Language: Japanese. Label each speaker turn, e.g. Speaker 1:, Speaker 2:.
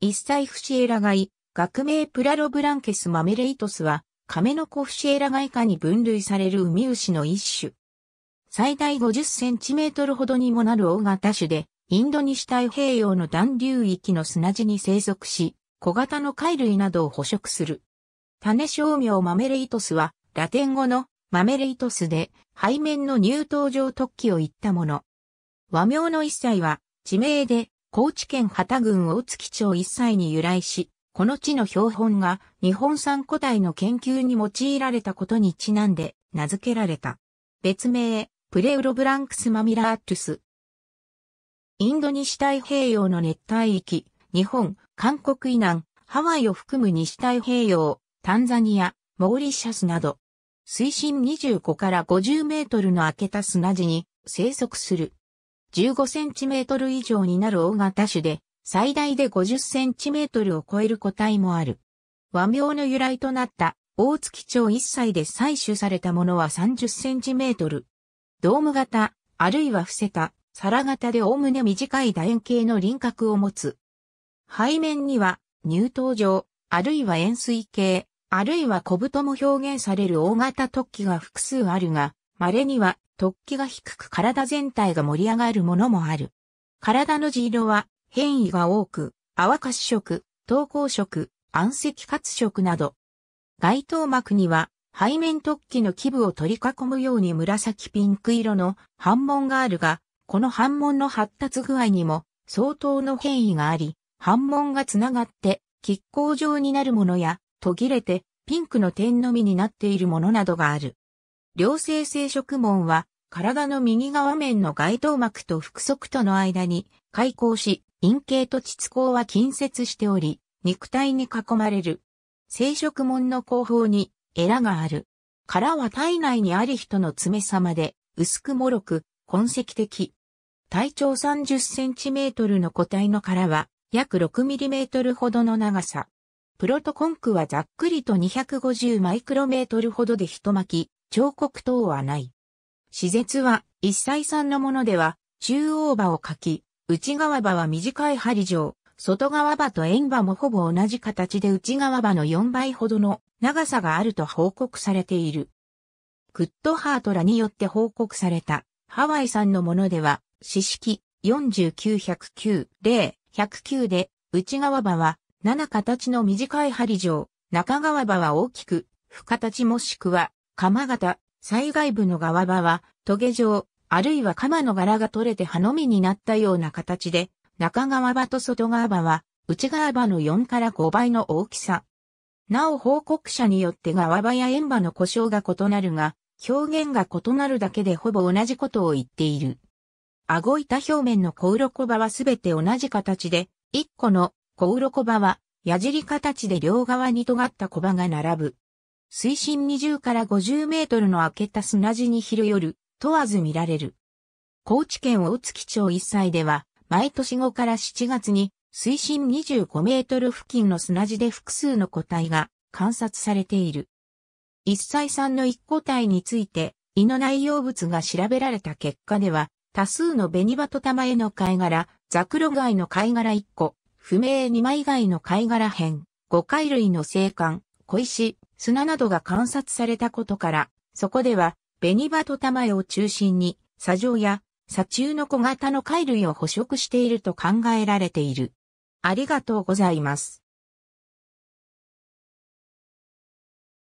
Speaker 1: 一切フシエラガイ、学名プラロブランケスマメレイトスは、カメノコフシエラガイ科に分類されるウミウシの一種。最大50センチメートルほどにもなる大型種で、インド西太平洋の暖流域の砂地に生息し、小型の貝類などを捕食する。種商名マメレイトスは、ラテン語のマメレイトスで、背面の乳頭状突起を言ったもの。和名の一切は、地名で、高知県旗郡大月町一歳に由来し、この地の標本が日本産古代の研究に用いられたことにちなんで名付けられた。別名、プレウロブランクスマミラットゥス。インド西太平洋の熱帯域、日本、韓国以南、ハワイを含む西太平洋、タンザニア、モーリシャスなど、水深25から50メートルの開けた砂地に生息する。15センチメートル以上になる大型種で、最大で50センチメートルを超える個体もある。和名の由来となった大月町一歳で採取されたものは30センチメートル。ドーム型、あるいは伏せた、皿型でおおむね短い楕円形の輪郭を持つ。背面には、乳頭状、あるいは円錐形、あるいは小太も表現される大型突起が複数あるが、稀には突起が低く体全体が盛り上がるものもある。体の地色は変異が多く、泡褐色、投稿色、暗赤褐色など。外頭膜には背面突起の基部を取り囲むように紫ピンク色の反紋があるが、この反紋の発達具合にも相当の変異があり、反紋がつながって亀甲状になるものや途切れてピンクの点のみになっているものなどがある。良性生殖門は、体の右側面の外頭膜と腹側との間に開口し、陰茎と膣口は近接しており、肉体に囲まれる。生殖門の後方にエラがある。殻は体内にある人の爪様で、薄くもろく、痕跡的。体長30センチメートルの個体の殻は、約6ミリメートルほどの長さ。プロトコンクはざっくりと250マイクロメートルほどで一巻き、彫刻等はない。施設は、一歳産のものでは、中央刃を描き、内側刃は短い針状、外側刃と円刃もほぼ同じ形で内側刃の4倍ほどの長さがあると報告されている。クッドハートらによって報告されたハワイ産のものでは、四式49109、0、109で、内側刃は7形の短い針状、中側刃は大きく、不形もしくは鎌型、災害部の側場は、トゲ状、あるいは鎌の柄が取れて葉のみになったような形で、中側場と外側場は、内側場の4から5倍の大きさ。なお報告者によって側場や円場の故障が異なるが、表現が異なるだけでほぼ同じことを言っている。顎板表面の小鱗場はすべて同じ形で、1個の小鱗場は矢尻形で両側に尖った小場が並ぶ。水深20から50メートルの開けた砂地に昼夜、問わず見られる。高知県大月町一歳では、毎年5から7月に、水深25メートル付近の砂地で複数の個体が観察されている。一歳産の一個体について、胃の内容物が調べられた結果では、多数のベニバトタマエの貝殻、ザクロ貝の貝殻1個、不明2枚貝の貝殻片、5貝類の生還、小石、砂などが観察されたことから、そこでは、ベニバトタマエを中心に、砂上や砂中の小型の貝類を捕食していると考えられている。ありがとうございます。